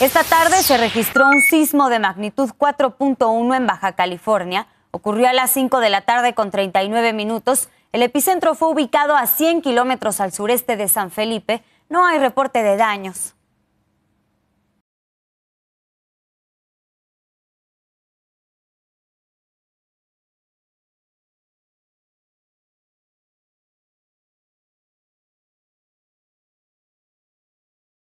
Esta tarde se registró un sismo de magnitud 4.1 en Baja California. Ocurrió a las 5 de la tarde con 39 minutos. El epicentro fue ubicado a 100 kilómetros al sureste de San Felipe. No hay reporte de daños.